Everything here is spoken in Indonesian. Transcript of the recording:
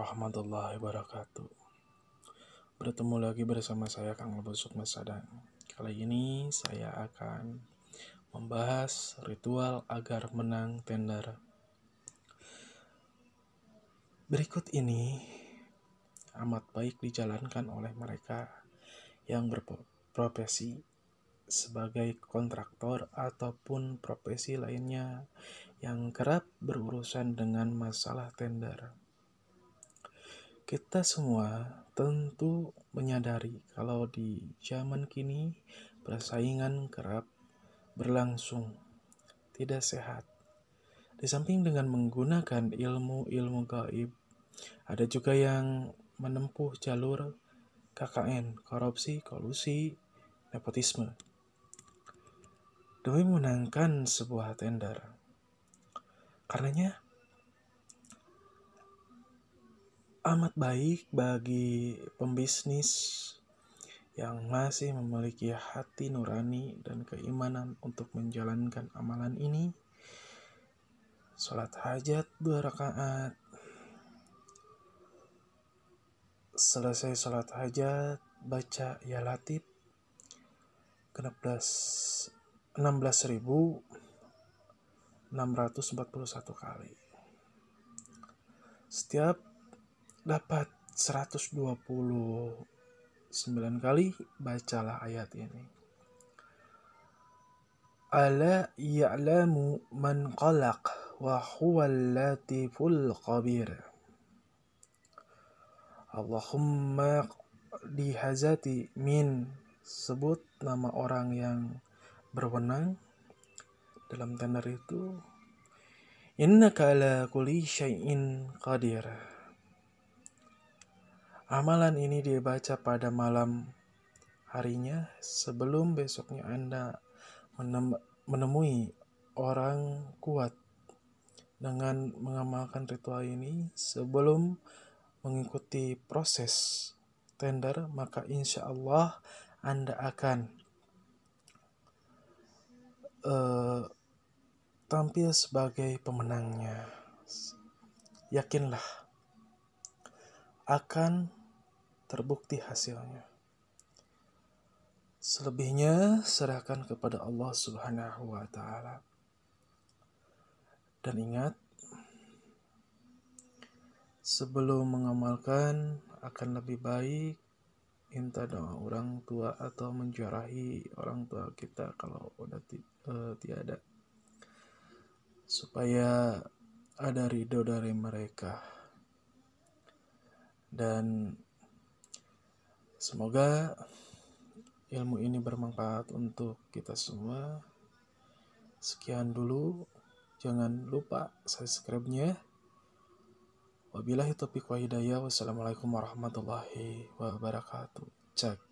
warahmatullahi wabarakatuh Bertemu lagi bersama saya Kang Lebusuk Mas Sadang Kali ini saya akan membahas ritual agar menang tender Berikut ini amat baik dijalankan oleh mereka yang berprofesi sebagai kontraktor ataupun profesi lainnya yang kerap berurusan dengan masalah tender. Kita semua tentu menyadari kalau di zaman kini persaingan kerap berlangsung tidak sehat. Di samping dengan menggunakan ilmu-ilmu gaib, ada juga yang menempuh jalur KKN, korupsi, kolusi, nepotisme. Demi menangkan sebuah tender. Karenanya, amat baik bagi pembisnis yang masih memiliki hati nurani dan keimanan untuk menjalankan amalan ini. Sholat hajat dua rakaat. Selesai sholat hajat, baca ya latif. 16.641 kali. Setiap dapat 129 kali bacalah ayat ini. Ala ya'lamu man qalaq wa huwal latiful qabir. Allahumma dihazati min sebut nama orang yang berwenang dalam tender itu innaka ala kulli syai'in qadirah Amalan ini dibaca pada malam harinya sebelum besoknya Anda menem menemui orang kuat. Dengan mengamalkan ritual ini sebelum mengikuti proses tender, maka insya Allah Anda akan uh, tampil sebagai pemenangnya. Yakinlah akan terbukti hasilnya. Selebihnya serahkan kepada Allah Subhanahu wa taala. Dan ingat sebelum mengamalkan akan lebih baik minta doa orang tua atau menjarahi orang tua kita kalau udah ti uh, tiada supaya ada ridho dari mereka dan Semoga ilmu ini bermanfaat untuk kita semua. Sekian dulu. Jangan lupa subscribe-nya. Wabillahi taufiq wa hidayah. Wassalamualaikum warahmatullahi wabarakatuh. Cek.